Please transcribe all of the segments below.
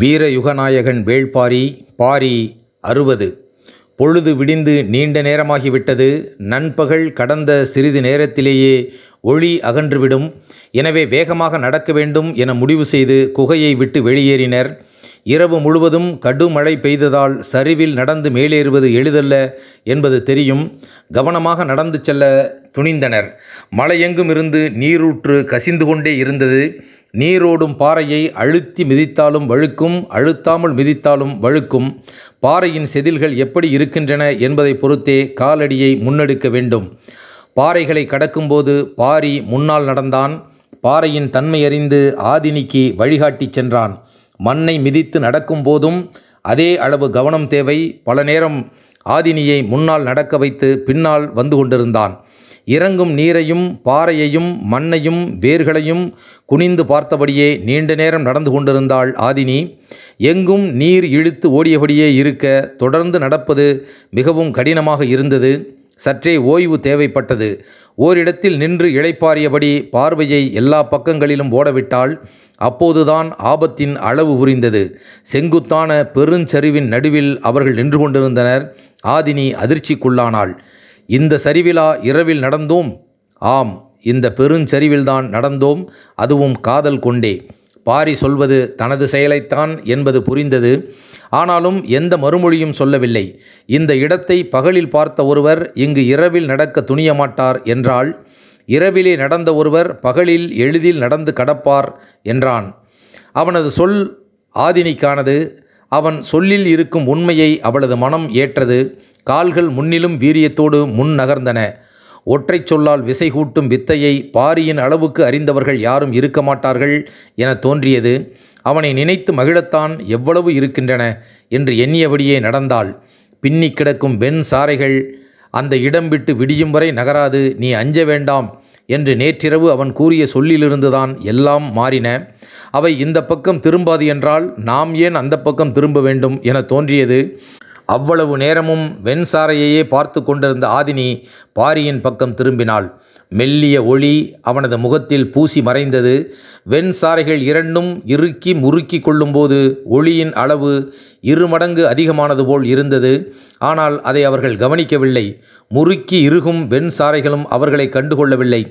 வீரயுகநாயகன் வேள்பாரி பாரி அறுபது பொழுது விடிந்து நீண்ட நேரமாகிவிட்டது நண்பகல் கடந்த சிறிது நேரத்திலேயே ஒளி அகன்றுவிடும் எனவே வேகமாக நடக்க வேண்டும் என முடிவு செய்து குகையை விட்டு வெளியேறினர் இரவு முழுவதும் கடுமழை பெய்ததால் சரிவில் நடந்து மேலேறுவது எளிதல்ல என்பது தெரியும் கவனமாக நடந்து செல்ல துணிந்தனர் மலையெங்கும் இருந்து நீரூற்று கசிந்து கொண்டே இருந்தது நீரோடும் பாறையை அழுத்தி மிதித்தாலும் வழுக்கும் அழுத்தாமல் மிதித்தாலும் வழுக்கும் பாறையின் செதில்கள் எப்படி இருக்கின்றன என்பதை பொறுத்தே காலடியை முன்னெடுக்க வேண்டும் பாறைகளை கடக்கும்போது பாரி முன்னால் நடந்தான் பாறையின் தன்மை அறிந்து ஆதினிக்கு வழிகாட்டி சென்றான் மண்ணை மிதித்து நடக்கும் போதும் அதே அளவு கவனம் தேவை பல நேரம் ஆதினியை முன்னால் நடக்க வைத்து பின்னால் வந்து கொண்டிருந்தான் இறங்கும் நீரையும் பாறையையும் மண்ணையும் வேர்களையும் குனிந்து பார்த்தபடியே நீண்ட நேரம் நடந்து கொண்டிருந்தாள் ஆதினி எங்கும் நீர் இழுத்து ஓடியபடியே இருக்க தொடர்ந்து நடப்பது மிகவும் கடினமாக இருந்தது சற்றே ஓய்வு தேவைப்பட்டது ஓரிடத்தில் நின்று இளைப்பாரியபடி பார்வையை எல்லா பக்கங்களிலும் ஓடவிட்டால் அப்போதுதான் ஆபத்தின் அளவு புரிந்தது செங்குத்தான பெருஞ்சரிவின் நடுவில் அவர்கள் நின்று கொண்டிருந்தனர் ஆதினி அதிர்ச்சிக்குள்ளானாள் இந்த சரிவிலா இரவில் நடந்தோம் ஆம் இந்த பெருஞ்சரிவில்தான் நடந்தோம் அதுவும் காதல் கொண்டே பாரி சொல்வது தனது செயலைத்தான் என்பது புரிந்தது ஆனாலும் எந்த மறுமொழியும் சொல்லவில்லை இந்த இடத்தை பகலில் பார்த்த ஒருவர் இங்கு இரவில் நடக்க துணியமாட்டார் என்றால் இரவிலே நடந்த ஒருவர் பகலில் எளிதில் நடந்து கடப்பார் என்றான் அவனது சொல் ஆதினிக்கானது அவன் சொல்லில் இருக்கும் உண்மையை அவளது மனம் ஏற்றது கால்கள் முன்னிலும் வீரியத்தோடு முன் நகர்ந்தன ஒற்றை சொல்லால் விசை கூட்டும் வித்தையை பாரியின் அளவுக்கு அறிந்தவர்கள் யாரும் இருக்க மாட்டார்கள் என தோன்றியது அவனை நினைத்து மகிழத்தான் எவ்வளவு இருக்கின்றன என்று எண்ணியபடியே நடந்தாள் பின்னி கிடக்கும் வெண் சாரைகள் அந்த இடம் விட்டு விடியும் வரை நகராது நீ அஞ்ச வேண்டாம் என்று நேற்றிரவு அவன் கூறிய சொல்லிலிருந்துதான் எல்லாம் மாறின அவை இந்த பக்கம் திரும்பாது என்றால் நாம் ஏன் அந்த பக்கம் திரும்ப வேண்டும் என தோன்றியது அவ்வளவு நேரமும் வெண்சாரையையே பார்த்து கொண்டிருந்த ஆதினி பாரியின் பக்கம் திரும்பினாள் மெல்லிய ஒளி அவனது முகத்தில் பூசி மறைந்தது வெண் சாரைகள் இரண்டும் இறுக்கி முறுக்கி கொள்ளும்போது ஒளியின் அளவு இரு மடங்கு அதிகமானது போல் இருந்தது ஆனால் அதை அவர்கள் கவனிக்கவில்லை முறுக்கி இறுகும் வெண் சாரைகளும் அவர்களை கண்டுகொள்ளவில்லை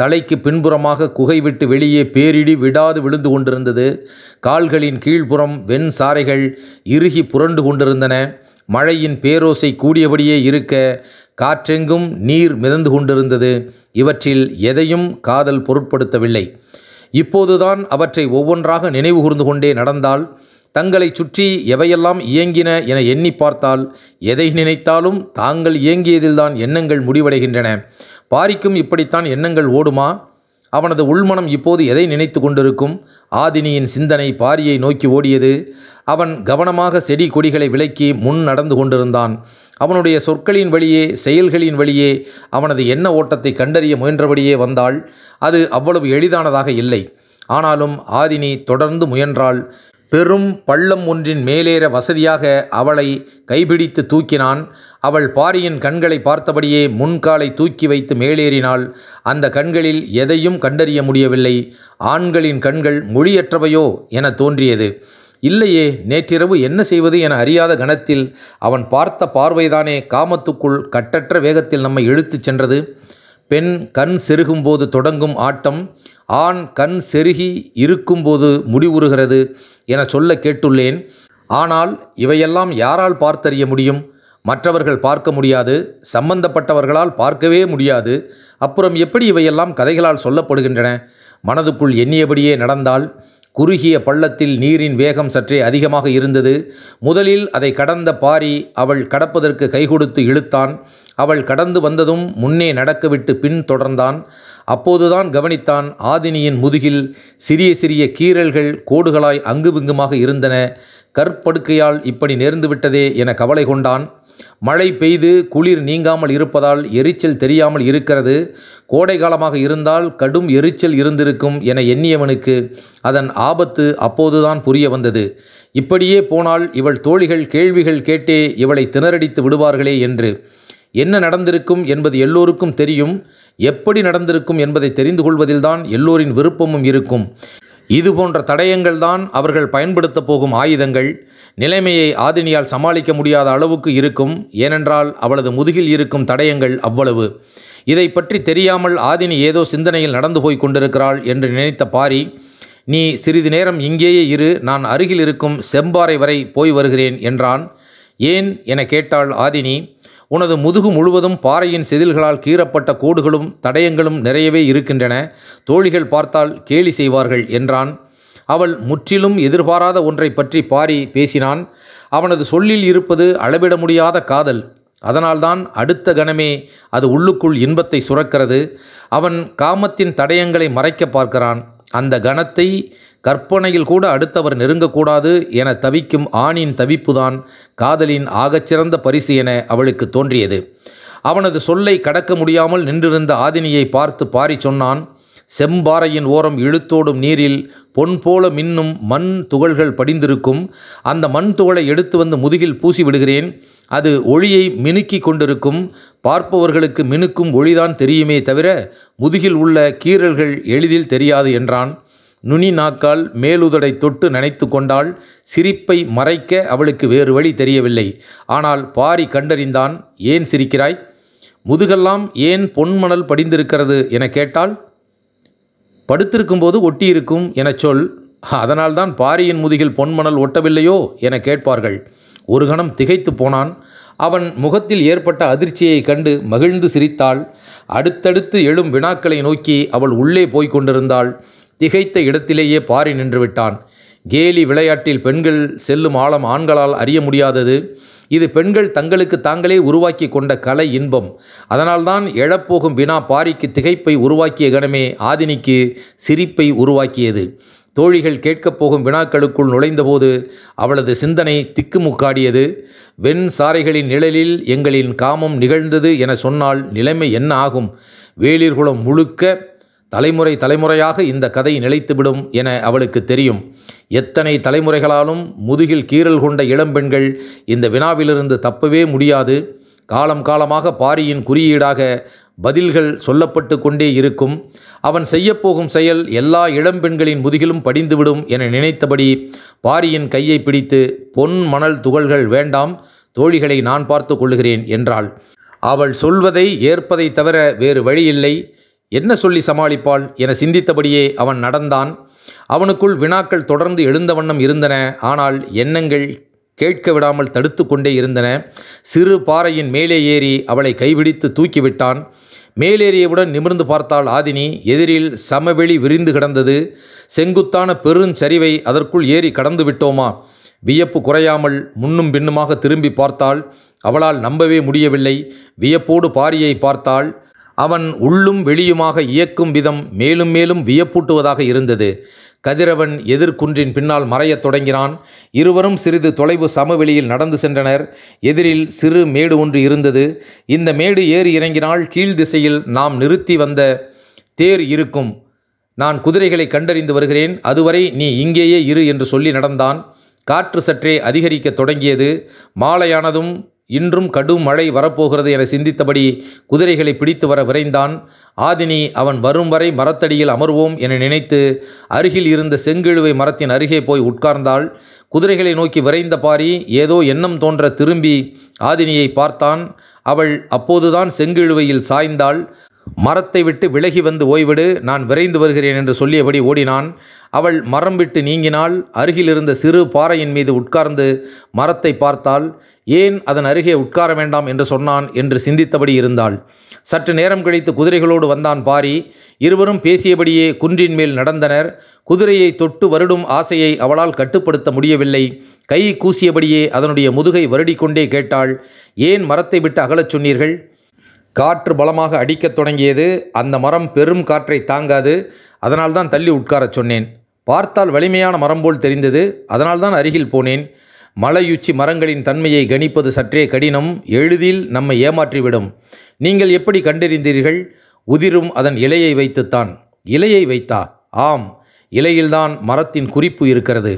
தலைக்கு பின்புறமாக குகைவிட்டு வெளியே பேரிடி விடாது விழுந்து கொண்டிருந்தது கால்களின் கீழ்ப்புறம் வெண் சாரைகள் இறுகி புரண்டு கொண்டிருந்தன மழையின் பேரோசை கூடியபடியே இருக்க காற்றெங்கும் நீர் மிதந்து கொண்டிருந்தது இவற்றில் எதையும் காதல் பொருட்படுத்தவில்லை இப்போதுதான் அவற்றை ஒவ்வொன்றாக நினைவு கூர்ந்து கொண்டே நடந்தால் தங்களை சுற்றி எவையெல்லாம் இயங்கின என எண்ணி பார்த்தால் எதை நினைத்தாலும் தாங்கள் இயங்கியதில்தான் எண்ணங்கள் முடிவடைகின்றன பாரிக்கும் இப்படித்தான் எண்ணங்கள் ஓடுமா அவனது உள்மனம் இப்போது எதை நினைத்து கொண்டிருக்கும் ஆதினியின் சிந்தனை பாரியை நோக்கி ஓடியது அவன் கவனமாக செடி கொடிகளை விலக்கி முன் நடந்து கொண்டிருந்தான் அவனுடைய சொற்களின் வழியே செயல்களின் வழியே அவனது எண்ண ஓட்டத்தை கண்டறிய முயன்றபடியே வந்தால் அது அவ்வளவு எளிதானதாக இல்லை ஆனாலும் ஆதினி தொடர்ந்து முயன்றாள் பெரும் பள்ளம் ஒன்றின் மேலேற வசதியாக அவளை கைபிடித்து தூக்கினான் அவள் பாரியின் கண்களை பார்த்தபடியே முன்காலை தூக்கி வைத்து மேலேறினாள் அந்த கண்களில் எதையும் கண்டறிய முடியவில்லை ஆண்களின் கண்கள் மொழியற்றவையோ என தோன்றியது இல்லையே நேற்றிரவு என்ன செய்வது என அறியாத கணத்தில் அவன் பார்த்த பார்வைதானே காமத்துக்குள் கட்டற்ற வேகத்தில் நம்மை இழுத்துச் சென்றது பெண் கண் செருகும்போது தொடங்கும் ஆட்டம் ஆண் கண் செருகி இருக்கும்போது முடிவுறுகிறது என சொல்ல கேட்டுள்ளேன் ஆனால் இவையெல்லாம் யாரால் பார்த்தறிய முடியும் மற்றவர்கள் பார்க்க முடியாது சம்பந்தப்பட்டவர்களால் பார்க்கவே முடியாது அப்புறம் எப்படி இவையெல்லாம் கதைகளால் சொல்லப்படுகின்றன மனதுக்குள் எண்ணியபடியே நடந்தால் குறுகிய பள்ளத்தில் நீரின் வேகம் சற்றே அதிகமாக இருந்தது முதலில் அதை கடந்த பாரி அவள் கடப்பதற்கு கைகொடுத்து இழுத்தான் அவள் கடந்து வந்ததும் முன்னே நடக்கவிட்டு பின் தொடர்ந்தான் அப்போதுதான் கவனித்தான் ஆதினியின் முதுகில் சிறிய சிறிய கீறல்கள் கோடுகளாய் அங்குபிங்குமாக இருந்தன கற்படுக்கையால் இப்படி நேர்ந்துவிட்டதே என கவலை கொண்டான் மழை பெய்து குளிர் நீங்காமல் இருப்பதால் எரிச்சல் தெரியாமல் இருக்கிறது கோடை காலமாக இருந்தால் கடும் எரிச்சல் இருந்திருக்கும் என எண்ணியவனுக்கு அதன் ஆபத்து அப்போதுதான் புரிய வந்தது இப்படியே போனால் இவள் தோழிகள் கேள்விகள் கேட்டே இவளை திணறடித்து விடுவார்களே என்று என்ன நடந்திருக்கும் என்பது எல்லோருக்கும் தெரியும் எப்படி நடந்திருக்கும் என்பதை தெரிந்து கொள்வதில்தான் எல்லோரின் விருப்பமும் இருக்கும் இது போன்ற தடயங்கள் தான் அவர்கள் பயன்படுத்த போகும் ஆயுதங்கள் நிலைமையை ஆதினியால் சமாளிக்க முடியாத அளவுக்கு இருக்கும் ஏனென்றால் அவளது முதுகில் இருக்கும் தடயங்கள் அவ்வளவு இதை பற்றி தெரியாமல் ஆதினி ஏதோ சிந்தனையில் நடந்து போய் கொண்டிருக்கிறாள் என்று நினைத்த பாரி நீ சிறிது நேரம் இங்கேயே இரு நான் அருகில் இருக்கும் செம்பாறை வரை போய் வருகிறேன் என்றான் ஏன் என கேட்டாள் ஆதினி உனது முதுகு முழுவதும் பாறையின் செதில்களால் கீறப்பட்ட கோடுகளும் தடயங்களும் நிறையவே இருக்கின்றன தோழிகள் பார்த்தால் கேலி செய்வார்கள் என்றான் அவள் முற்றிலும் எதிர்பாராத ஒன்றை பற்றி பாரி பேசினான் அவனது சொல்லில் இருப்பது அளவிட முடியாத காதல் அதனால்தான் அடுத்த கணமே அது உள்ளுக்குள் இன்பத்தை சுரக்கிறது அவன் காமத்தின் தடயங்களை மறைக்க பார்க்கிறான் அந்த கணத்தை கற்பனையில் கூட அடுத்தவர் நெருங்கக்கூடாது என தவிக்கும் ஆணின் தவிப்புதான் காதலின் ஆகச்சிறந்த பரிசு என அவளுக்கு தோன்றியது அவனது சொல்லை கடக்க முடியாமல் நின்றிருந்த ஆதினியை பார்த்து பாரி சொன்னான் செம்பாறையின் ஓரம் இழுத்தோடும் நீரில் பொன் போல மின்னும் மண் துகள்கள் படிந்திருக்கும் அந்த மண் துகளை எடுத்து வந்து முதுகில் பூசி விடுகிறேன் அது ஒளியை மினுக்கி கொண்டிருக்கும் பார்ப்பவர்களுக்கு மினுக்கும் ஒளிதான் தெரியுமே தவிர முதுகில் உள்ள கீறல்கள் எளிதில் தெரியாது என்றான் நுனி நாக்கால் மேலுதடை தொட்டு நினைத்து கொண்டாள் சிரிப்பை மறைக்க அவளுக்கு வேறு வழி தெரியவில்லை ஆனால் பாரி கண்டறிந்தான் ஏன் சிரிக்கிறாய் முதுகெல்லாம் ஏன் பொன்மணல் படிந்திருக்கிறது என கேட்டால் படுத்திருக்கும்போது ஒட்டியிருக்கும் எனச் சொல் அதனால்தான் பாரியின் முதுகில் பொன்மணல் ஒட்டவில்லையோ என கேட்பார்கள் ஒரு கணம் திகைத்து போனான் அவன் முகத்தில் ஏற்பட்ட அதிர்ச்சியை கண்டு மகிழ்ந்து சிரித்தாள் அடுத்தடுத்து எழும் வினாக்களை நோக்கி அவள் உள்ளே போய்க் கொண்டிருந்தாள் திகைத்த இடத்திலேயே பாரி நின்றுவிட்டான் கேலி விளையாட்டில் பெண்கள் செல்லும் ஆழம் ஆண்களால் அறிய முடியாதது இது பெண்கள் தங்களுக்கு தாங்களே உருவாக்கி கொண்ட கலை இன்பம் அதனால்தான் எழப்போகும் வினா பாரிக்கு திகைப்பை உருவாக்கிய கணமே ஆதினிக்கு சிரிப்பை உருவாக்கியது தோழிகள் கேட்கப் போகும் வினாக்களுக்குள் நுழைந்தபோது அவளது சிந்தனை திக்குமுக்காடியது வெண் சாரைகளின் நிழலில் எங்களின் காமம் நிகழ்ந்தது என சொன்னால் நிலைமை என்ன ஆகும் வேளிர்குளம் முழுக்க தலைமுறை தலைமுறையாக இந்த கதை நிலைத்துவிடும் என அவளுக்கு தெரியும் எத்தனை தலைமுறைகளாலும் முதுகில் கீறல் கொண்ட இளம்பெண்கள் இந்த வினாவிலிருந்து தப்பவே முடியாது காலம் காலமாக பாரியின் குறியீடாக பதில்கள் சொல்லப்பட்டு கொண்டே இருக்கும் அவன் செய்யப்போகும் செயல் எல்லா இளம்பெண்களின் முதுகிலும் படிந்துவிடும் என நினைத்தபடி பாரியின் கையை பிடித்து பொன் மணல் துகள்கள் வேண்டாம் தோழிகளை நான் பார்த்து கொள்கிறேன் என்றாள் அவள் சொல்வதை ஏற்பதை தவிர வேறு வழியில்லை என்ன சொல்லி சமாளிப்பாள் என சிந்தித்தபடியே அவன் நடந்தான் அவனுக்குள் வினாக்கள் தொடர்ந்து எழுந்த வண்ணம் இருந்தன ஆனால் எண்ணங்கள் கேட்க விடாமல் தடுத்து கொண்டே இருந்தன சிறு பாறையின் மேலே ஏறி அவளை கைவிடித்து தூக்கிவிட்டான் மேலேறியவுடன் நிமிர்ந்து பார்த்தாள் ஆதினி எதிரில் சமவெளி விரிந்து கிடந்தது செங்குத்தான பெருஞ்சரிவை அதற்குள் ஏறி கடந்து விட்டோமா வியப்பு குறையாமல் முன்னும் பின்னுமாக திரும்பி பார்த்தாள் அவளால் நம்பவே முடியவில்லை வியப்போடு பாரியை பார்த்தாள் அவன் உள்ளும் வெளியுமாக இயக்கும் விதம் மேலும் மேலும் வியப்பூட்டுவதாக இருந்தது கதிரவன் எதிர்குன்றின் பின்னால் மறையத் தொடங்கினான் இருவரும் சிறிது தொலைவு சமவெளியில் நடந்து சென்றனர் எதிரில் சிறு மேடு ஒன்று இருந்தது இந்த மேடு ஏறி இறங்கினால் கீழ் திசையில் நாம் நிறுத்தி வந்த தேர் இருக்கும் நான் குதிரைகளை கண்டறிந்து வருகிறேன் அதுவரை நீ இங்கேயே இரு என்று சொல்லி நடந்தான் காற்று சற்றே அதிகரிக்க தொடங்கியது மாலையானதும் இன்றும் கடும் மழை வரப்போகிறது என சிந்தித்தபடி குதிரைகளை பிடித்து வர விரைந்தான் ஆதினி அவன் வரும் வரை மரத்தடியில் அமர்வோம் என நினைத்து அருகில் இருந்த செங்கிழுவை மரத்தின் அருகே போய் உட்கார்ந்தாள் குதிரைகளை நோக்கி விரைந்த பாரி ஏதோ எண்ணம் தோன்ற திரும்பி ஆதினியை பார்த்தான் அவள் அப்போதுதான் செங்கிழுவையில் சாய்ந்தாள் மரத்தை விட்டு விலகி வந்து ஓய்விடு நான் விரைந்து வருகிறேன் என்று சொல்லியபடி ஓடினான் அவள் மரம் விட்டு நீங்கினால் அருகிலிருந்த சிறு பாறையின் மீது உட்கார்ந்து மரத்தை பார்த்தால் ஏன் அதன் அருகே உட்கார வேண்டாம் என்று சொன்னான் என்று சிந்தித்தபடி இருந்தாள் சற்று நேரம் கழித்து குதிரைகளோடு வந்தான் பாரி இருவரும் பேசியபடியே குன்றின் மேல் நடந்தனர் குதிரையை தொட்டு வருடும் ஆசையை அவளால் கட்டுப்படுத்த முடியவில்லை கை கூசியபடியே அதனுடைய முதுகை வருடிக்கொண்டே கேட்டாள் ஏன் மரத்தை விட்டு அகலச் சொன்னீர்கள் காற்று பலமாக அடிக்கத் தொடங்கியது அந்த மரம் பெரும் காற்றை தாங்காது அதனால்தான் தள்ளி உட்காரச் சொன்னேன் பார்த்தால் வலிமையான மரம் போல் தெரிந்தது அதனால்தான் அருகில் போனேன் மலையுச்சி மரங்களின் தன்மையை கணிப்பது சற்றே கடினம் எளிதில் நம்மை ஏமாற்றிவிடும் நீங்கள் எப்படி கண்டறிந்தீர்கள் உதிரும் அதன் இலையை வைத்துத்தான் இலையை வைத்தா ஆம் இலையில்தான் மரத்தின் குறிப்பு இருக்கிறது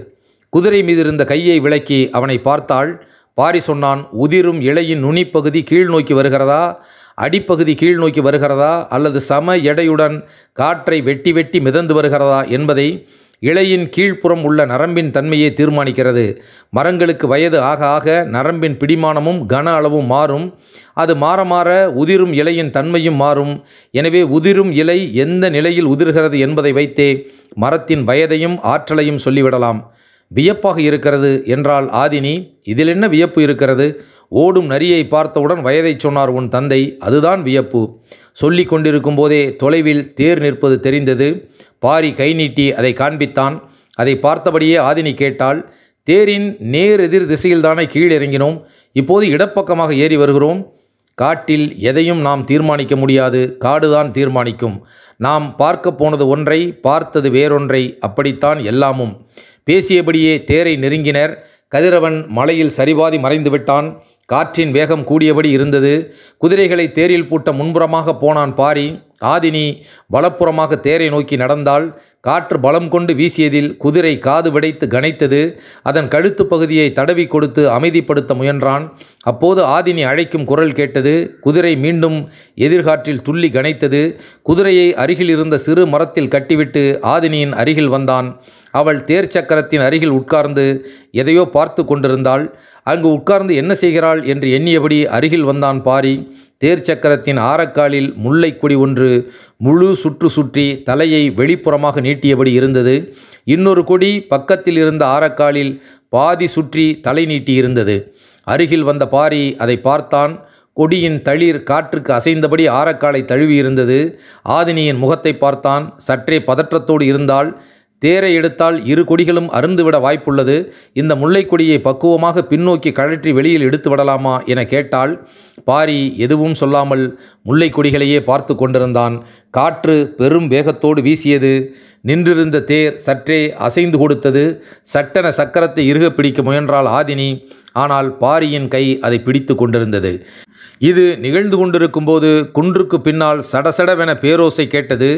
குதிரை மீது இருந்த கையை விளக்கி அவனை பார்த்தாள் பாரி சொன்னான் உதிரும் இலையின் நுனிப்பகுதி கீழ் நோக்கி வருகிறதா அடிப்பகுதி கீழ் நோக்கி வருகிறதா அல்லது சம எடையுடன் காற்றை வெட்டி வெட்டி மிதந்து வருகிறதா என்பதை இலையின் கீழ்ப்புறம் உள்ள நரம்பின் தன்மையை தீர்மானிக்கிறது மரங்களுக்கு வயது ஆக ஆக நரம்பின் பிடிமானமும் கன அளவும் மாறும் அது மாற மாற உதிரும் இலையின் தன்மையும் மாறும் எனவே உதிரும் இலை எந்த நிலையில் உதிர்கிறது என்பதை வைத்தே மரத்தின் வயதையும் ஆற்றலையும் சொல்லிவிடலாம் வியப்பாக இருக்கிறது என்றால் ஆதினி இதில் என்ன வியப்பு இருக்கிறது ஓடும் நரியை பார்த்தவுடன் வயதை சொன்னார் உன் தந்தை அதுதான் வியப்பு சொல்லி கொண்டிருக்கும் போதே தொலைவில் தேர் நிற்பது தெரிந்தது பாரி கை நீட்டி அதை காண்பித்தான் அதை பார்த்தபடியே ஆதினி கேட்டாள் தேரின் நேர் எதிர் திசையில்தானே கீழ் இறங்கினோம் இப்போது இடப்பக்கமாக ஏறி வருகிறோம் காட்டில் எதையும் நாம் தீர்மானிக்க முடியாது காடுதான் தீர்மானிக்கும் நாம் பார்க்க போனது ஒன்றை பார்த்தது வேறொன்றை அப்படித்தான் எல்லாமும் பேசியபடியே தேரை நெருங்கினர் கதிரவன் மலையில் சரிபாதி மறைந்துவிட்டான் காற்றின் வேகம் கூடியபடி இருந்தது குதிரைகளை தேரில் பூட்ட முன்புறமாக போனான் பாரி ஆதினி வலப்புறமாக தேரை நோக்கி நடந்தால் காற்று பலம் கொண்டு வீசியதில் குதிரை காது விடைத்து கனைத்தது அதன் கழுத்து பகுதியை தடவி கொடுத்து அமைதிப்படுத்த முயன்றான் அப்போது ஆதினி அழைக்கும் குரல் கேட்டது குதிரை மீண்டும் எதிர்காற்றில் துள்ளி கனைத்தது குதிரையை அருகில் இருந்த சிறு மரத்தில் கட்டிவிட்டு ஆதினியின் அருகில் வந்தான் அவள் தேர் சக்கரத்தின் அருகில் உட்கார்ந்து எதையோ பார்த்து கொண்டிருந்தாள் அங்கு உட்கார்ந்து என்ன செய்கிறாள் என்று எண்ணியபடி அருகில் வந்தான் பாரி தேர் சக்கரத்தின் ஆரக்காலில் முல்லைக்கொடி ஒன்று முழு சுற்று சுற்றி தலையை வெளிப்புறமாக நீட்டியபடி இருந்தது இன்னொரு கொடி பக்கத்தில் இருந்த ஆரக்காலில் பாதி சுற்றி தலை நீட்டியிருந்தது அருகில் வந்த பாரி அதை பார்த்தான் கொடியின் தளிர் காற்றுக்கு அசைந்தபடி ஆரக்காலை தழுவியிருந்தது ஆதினியின் முகத்தை பார்த்தான் சற்றே பதற்றத்தோடு இருந்தால் தேரை எடுத்தால் இரு கொடிகளும் அருந்துவிட வாய்ப்புள்ளது இந்த முல்லைக்கொடியை பக்குவமாக பின்னோக்கி கழற்றி வெளியில் எடுத்து விடலாமா என கேட்டால் பாரி எதுவும் சொல்லாமல் முல்லைக்கொடிகளையே பார்த்து கொண்டிருந்தான் காற்று பெரும் வேகத்தோடு வீசியது நின்றிருந்த தேர் சற்றே அசைந்து கொடுத்தது சட்டென சக்கரத்தை இறுக பிடிக்க முயன்றால் ஆதினி ஆனால் பாரியின் கை அதை பிடித்து கொண்டிருந்தது இது நிகழ்ந்து கொண்டிருக்கும்போது குன்றுக்கு பின்னால் சடசடவென பேரோசை கேட்டது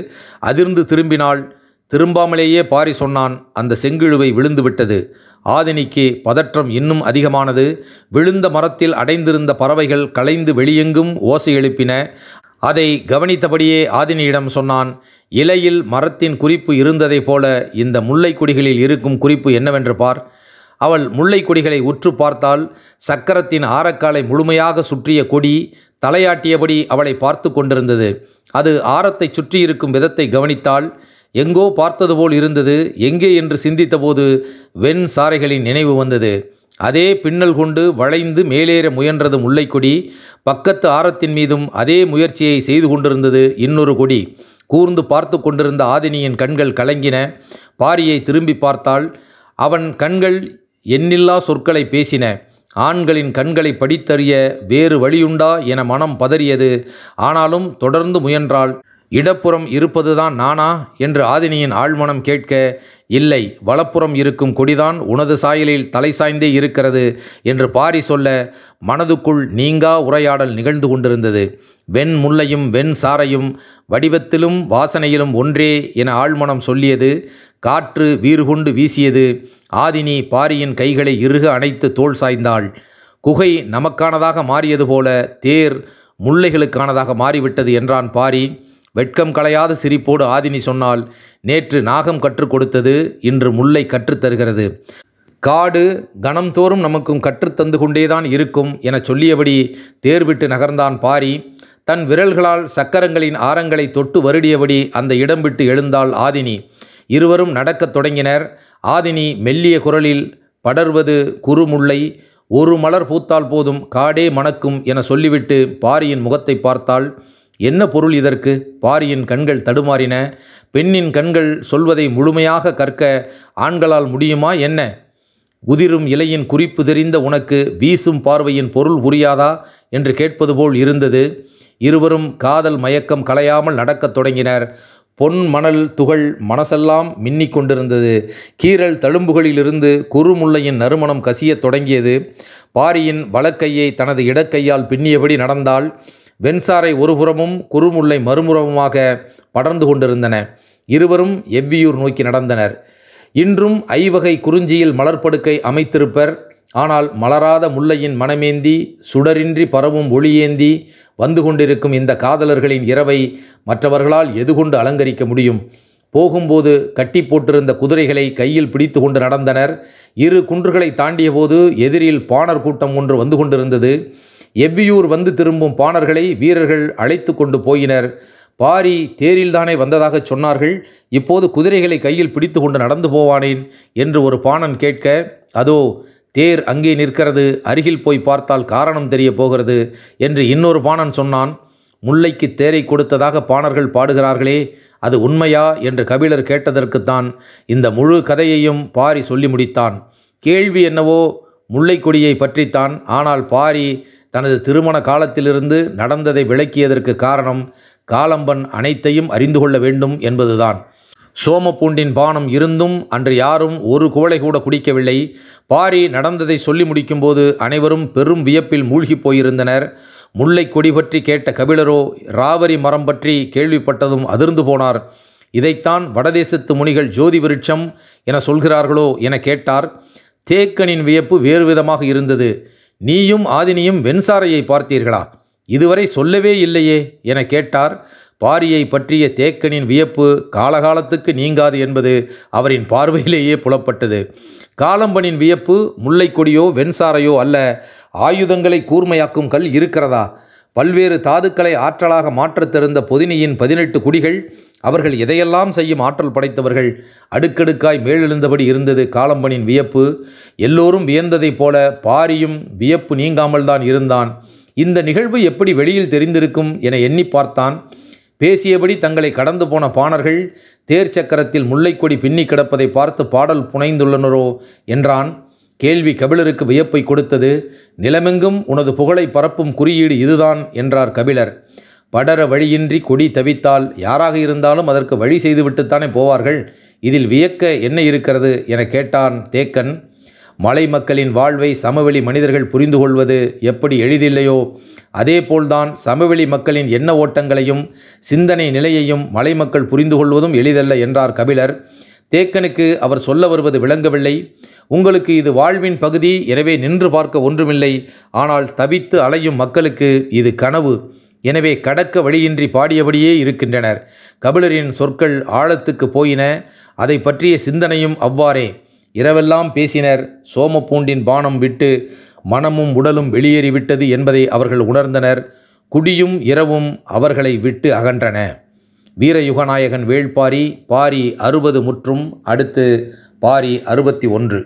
அதிர்ந்து திரும்பினாள் திரும்பாமலேயே பாரி சொன்னான் அந்த செங்கிழுவை விழுந்து விட்டது ஆதினிக்கு பதற்றம் இன்னும் அதிகமானது விழுந்த மரத்தில் அடைந்திருந்த பறவைகள் களைந்து வெளியெங்கும் ஓசை எழுப்பின அதை கவனித்தபடியே ஆதினியிடம் சொன்னான் இலையில் மரத்தின் குறிப்பு இருந்ததைப் போல இந்த முல்லைக்குடிகளில் இருக்கும் குறிப்பு என்னவென்று பார் அவள் முல்லைக்கொடிகளை உற்று பார்த்தால் சக்கரத்தின் ஆரக்காலை முழுமையாக சுற்றிய கொடி தலையாட்டியபடி அவளை பார்த்து கொண்டிருந்தது அது ஆரத்தை சுற்றியிருக்கும் விதத்தை கவனித்தால் எங்கோ பார்த்தது போல் இருந்தது எங்கே என்று சிந்தித்தபோது வெண் சாரைகளின் நினைவு வந்தது அதே பின்னல் கொண்டு வளைந்து மேலேற முயன்றது முல்லைக்கொடி பக்கத்து ஆரத்தின் மீதும் அதே முயற்சியை செய்து கொண்டிருந்தது இன்னொரு கொடி கூர்ந்து பார்த்து கொண்டிருந்த ஆதினியின் கண்கள் கலங்கின பாரியை திரும்பி பார்த்தாள் அவன் கண்கள் எண்ணில்லா சொற்களை பேசின ஆண்களின் கண்களை படித்தறிய வேறு வழியுண்டா என மனம் பதறியது ஆனாலும் தொடர்ந்து முயன்றாள் இடப்புறம் இருப்பதுதான் நானா என்று ஆதினியின் ஆழ்மனம் கேட்க இல்லை வலப்புறம் இருக்கும் கொடிதான் உனது சாயலில் தலை சாய்ந்தே இருக்கிறது என்று பாரி சொல்ல மனதுக்குள் நீங்கா உரையாடல் நிகழ்ந்து கொண்டிருந்தது வெண் முல்லையும் வெண் சாரையும் வடிவத்திலும் வாசனையிலும் ஒன்றே என ஆழ்மனம் சொல்லியது காற்று வீறுகுண்டு வீசியது ஆதினி பாரியின் கைகளை இறுக அணைத்து தோல் சாய்ந்தாள் குகை நமக்கானதாக மாறியது போல தேர் முல்லைகளுக்கானதாக மாறிவிட்டது என்றான் பாரி வெட்கம் களையாத சிரிப்போடு ஆதினி சொன்னால் நேற்று நாகம் கற்றுக் கொடுத்தது இன்று முல்லை கற்றுத்தருகிறது காடு கணம்தோறும் நமக்கும் கற்றுத்தந்து கொண்டேதான் இருக்கும் என சொல்லியபடி தேர்விட்டு நகர்ந்தான் பாரி தன் விரல்களால் சக்கரங்களின் ஆரங்களை தொட்டு வருடியபடி அந்த இடம் விட்டு எழுந்தாள் ஆதினி இருவரும் நடக்கத் தொடங்கினர் ஆதினி மெல்லிய குரலில் படர்வது குறுமுல்லை ஒரு மலர் பூத்தால் போதும் காடே மணக்கும் என சொல்லிவிட்டு பாரியின் முகத்தை பார்த்தாள் என்ன பொருள் இதற்கு பாரியின் கண்கள் தடுமாறின பெண்ணின் கண்கள் சொல்வதை முழுமையாக கற்க ஆண்களால் முடியுமா என்ன உதிரும் இலையின் குறிப்பு தெரிந்த உனக்கு வீசும் பார்வையின் பொருள் புரியாதா என்று கேட்பது போல் இருந்தது இருவரும் காதல் மயக்கம் கலையாமல் நடக்கத் தொடங்கினர் பொன் மணல் துகள் மனசெல்லாம் மின்னிக் கொண்டிருந்தது கீரல் தழும்புகளிலிருந்து குறுமுள்ளையின் நறுமணம் கசியத் தொடங்கியது பாரியின் வழக்கையை தனது இடக்கையால் பின்னியபடி நடந்தால் வெண்சாரை ஒருபுறமும் குறுமுல்லை மறுமுறமுமாக படர்ந்து கொண்டிருந்தன இருவரும் எவ்வியூர் நோக்கி நடந்தனர் இன்றும் ஐவகை குறிஞ்சியில் மலர்படுக்கை அமைத்திருப்பர் ஆனால் மலராத முல்லையின் மனமேந்தி சுடரின்றி பரவும் ஒளியேந்தி வந்து கொண்டிருக்கும் இந்த காதலர்களின் இரவை மற்றவர்களால் எதுகொண்டு அலங்கரிக்க முடியும் போகும்போது கட்டி போட்டிருந்த குதிரைகளை கையில் பிடித்து கொண்டு நடந்தனர் இரு குன்றுகளை தாண்டியபோது எதிரில் பாணர் கூட்டம் ஒன்று வந்து கொண்டிருந்தது எவ்வியூர் வந்து திரும்பும் பாணர்களை வீரர்கள் அழைத்து கொண்டு போயினர் பாரி தேரில்தானே வந்ததாகச் சொன்னார்கள் இப்போது குதிரைகளை கையில் பிடித்து கொண்டு நடந்து போவானேன் என்று ஒரு பாணன் கேட்க அதோ தேர் அங்கே நிற்கிறது அருகில் போய் பார்த்தால் காரணம் தெரிய போகிறது என்று இன்னொரு பாணன் சொன்னான் முல்லைக்கு தேரை கொடுத்ததாக பாணர்கள் பாடுகிறார்களே அது உண்மையா என்று கபிலர் கேட்டதற்குத்தான் இந்த முழு கதையையும் பாரி சொல்லி முடித்தான் கேள்வி என்னவோ முல்லைக்கொடியை பற்றித்தான் ஆனால் பாரி தனது திருமண காலத்திலிருந்து நடந்ததை விளக்கியதற்கு காரணம் காலம்பன் அனைத்தையும் அறிந்து கொள்ள வேண்டும் என்பதுதான் சோமப்பூண்டின் பானம் இருந்தும் அன்று யாரும் ஒரு குவளை கூட குடிக்கவில்லை பாரி நடந்ததை சொல்லி முடிக்கும்போது அனைவரும் பெரும் வியப்பில் மூழ்கி போயிருந்தனர் முல்லை கொடி பற்றி கேட்ட கபிலரோ ராவரி மரம் பற்றி கேள்விப்பட்டதும் அதிர்ந்து போனார் இதைத்தான் வடதேசத்து முனிகள் ஜோதி விருட்சம் என சொல்கிறார்களோ என கேட்டார் தேக்கனின் வியப்பு வேறு விதமாக இருந்தது நீயும் ஆதினியும் வெண்சாரையை பார்த்தீர்களா இதுவரை சொல்லவே இல்லையே என கேட்டார் பாரியை பற்றிய தேக்கனின் வியப்பு காலகாலத்துக்கு நீங்காது என்பது அவரின் பார்வையிலேயே புலப்பட்டது காலம்பனின் வியப்பு முல்லைக்கொடியோ வெண்சாரையோ அல்ல ஆயுதங்களை கூர்மையாக்கும் கல் இருக்கிறதா பல்வேறு தாதுக்களை ஆற்றலாக மாற்றத் தெரிந்த பொதினியின் பதினெட்டு குடிகள் அவர்கள் எதையெல்லாம் செய்யும் ஆற்றல் படைத்தவர்கள் அடுக்கடுக்காய் மேலெழுந்தபடி இருந்தது காலம்பனின் வியப்பு எல்லோரும் வியந்ததைப் போல பாரியும் வியப்பு நீங்காமல் தான் இருந்தான் இந்த நிகழ்வு எப்படி வெளியில் தெரிந்திருக்கும் என எண்ணி பார்த்தான் பேசியபடி தங்களை கடந்து போன பாணர்கள் தேர் சக்கரத்தில் முல்லைக்கொடி பின்னி கிடப்பதை பார்த்து பாடல் புனைந்துள்ளனரோ என்றான் கேள்வி கபிலருக்கு வியப்பை கொடுத்தது நிலமெங்கும் உனது புகழை பரப்பும் குறியீடு இதுதான் என்றார் கபிலர் படர வழியின்றி கொடி தவித்தால் யாராக இருந்தாலும் அதற்கு வழி செய்துவிட்டுத்தானே போவார்கள் இதில் வியக்க என்ன இருக்கிறது என கேட்டான் தேக்கன் மலை மக்களின் வாழ்வை சமவெளி மனிதர்கள் புரிந்து கொள்வது எப்படி எளிதில்லையோ அதேபோல்தான் சமவெளி மக்களின் எண்ண ஓட்டங்களையும் சிந்தனை நிலையையும் மலை மக்கள் புரிந்து கொள்வதும் எளிதல்ல என்றார் கபிலர் தேக்கனுக்கு அவர் சொல்ல வருவது விளங்கவில்லை உங்களுக்கு இது வாழ்வின் பகுதி எனவே நின்று பார்க்க ஒன்றுமில்லை ஆனால் தவித்து அலையும் மக்களுக்கு இது கனவு எனவே கடக்க வழியின்றி பாடியபடியே இருக்கின்றனர் கபிலரின் சொற்கள் ஆழத்துக்கு போயின அதை பற்றிய சிந்தனையும் அவ்வாறே இரவெல்லாம் பேசினர் சோமப்பூண்டின் பானம் விட்டு மனமும் உடலும் வெளியேறிவிட்டது என்பதை அவர்கள் உணர்ந்தனர் குடியும் இரவும் அவர்களை விட்டு அகன்றன வீரயுகநாயகன் வேள்பாரி பாரி அறுபது முற்றும் அடுத்து பாரி அறுபத்தி ஒன்று